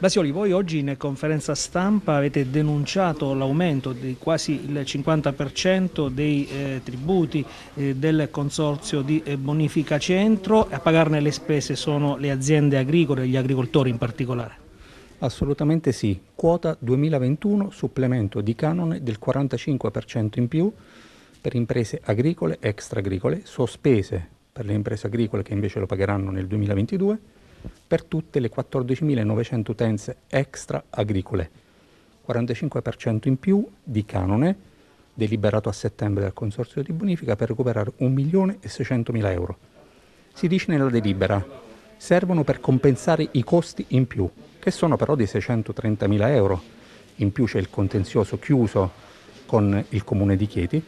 Basioli, voi oggi in conferenza stampa avete denunciato l'aumento di quasi il 50% dei eh, tributi eh, del consorzio di eh, Bonifica Centro, a pagarne le spese sono le aziende agricole e gli agricoltori in particolare. Assolutamente sì, quota 2021 supplemento di canone del 45% in più per imprese agricole e extra agricole, sospese per le imprese agricole che invece lo pagheranno nel 2022 per tutte le 14.900 utenze extra agricole, 45% in più di canone deliberato a settembre dal Consorzio di Bonifica per recuperare 1.600.000 euro. Si dice nella delibera, servono per compensare i costi in più, che sono però di 630.000 euro. In più c'è il contenzioso chiuso con il Comune di Chieti,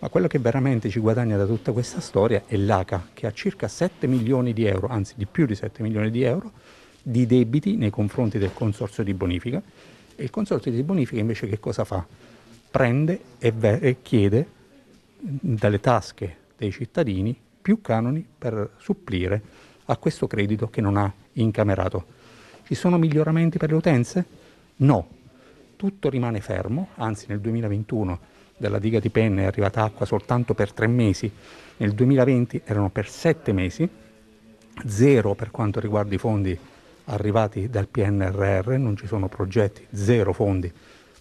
ma quello che veramente ci guadagna da tutta questa storia è l'ACA, che ha circa 7 milioni di euro, anzi di più di 7 milioni di euro, di debiti nei confronti del consorzio di bonifica. E il consorzio di bonifica invece che cosa fa? Prende e, ve- e chiede dalle tasche dei cittadini più canoni per supplire a questo credito che non ha incamerato. Ci sono miglioramenti per le utenze? No, tutto rimane fermo, anzi nel 2021 dalla diga di Penne è arrivata acqua soltanto per tre mesi, nel 2020 erano per sette mesi, zero per quanto riguarda i fondi arrivati dal PNRR, non ci sono progetti, zero fondi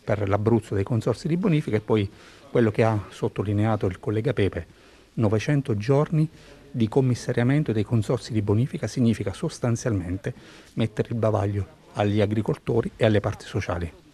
per l'Abruzzo dei consorsi di bonifica e poi quello che ha sottolineato il collega Pepe, 900 giorni di commissariamento dei consorsi di bonifica significa sostanzialmente mettere il bavaglio agli agricoltori e alle parti sociali.